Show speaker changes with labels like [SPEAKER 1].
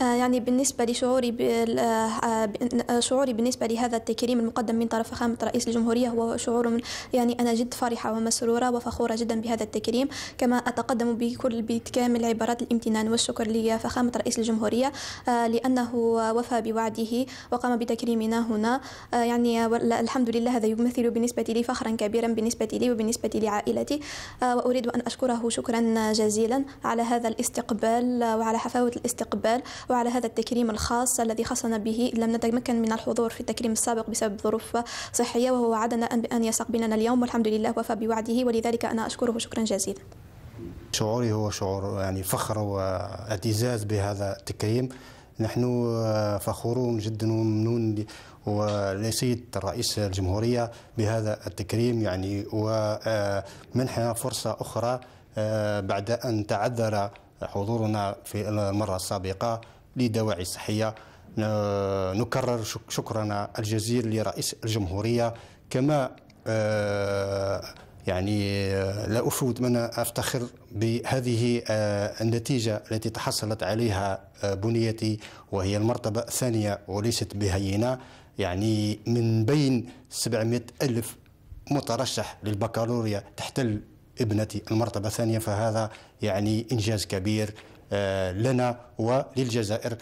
[SPEAKER 1] آه، يعني بالنسبة لشعوري آه، آه، شعوري بالنسبة لهذا التكريم المقدم من طرف فخامة رئيس الجمهورية هو شعور من يعني أنا جد فرحة ومسرورة وفخورة جدا بهذا التكريم كما أتقدم بكل بكامل عبارات الامتنان والشكر لفخامة رئيس الجمهورية لأنه وفى بوعده وقام بتكريمنا هنا يعني الحمد لله هذا يمثل بالنسبة لي فخرا كبيرا بالنسبة لي وبالنسبة لعائلتي وأريد أن أشكره شكرا جزيلا على هذا الاستقبال وعلى حفاوة الاستقبال وعلى هذا التكريم الخاص الذي خصنا به لم نتمكن من الحضور في التكريم السابق بسبب ظروف صحية وهو وعدنا أن يستقبلنا اليوم والحمد لله وفى بوعده ولذلك أنا أشكره شكرا جزيلا
[SPEAKER 2] شعوري هو شعور يعني فخر واعتزاز بهذا التكريم نحن آه، فخورون جدا وممنون ولسيد الرئيس الجمهورية بهذا التكريم يعني ومنحنا آه، فرصة أخرى آه، بعد أن تعذر حضورنا في المرة السابقة لدواعي صحيه نكرر شكرنا الجزيل لرئيس الجمهوريه كما آه، يعني آه، لا افوت من افتخر بهذه آه، النتيجه التي تحصلت عليها بنيتي وهي المرتبه الثانيه وليست بهينه يعني من بين 700 ألف مترشح للبكالوريا تحتل ابنتي المرتبة الثانية فهذا يعني إنجاز كبير آه، لنا وللجزائر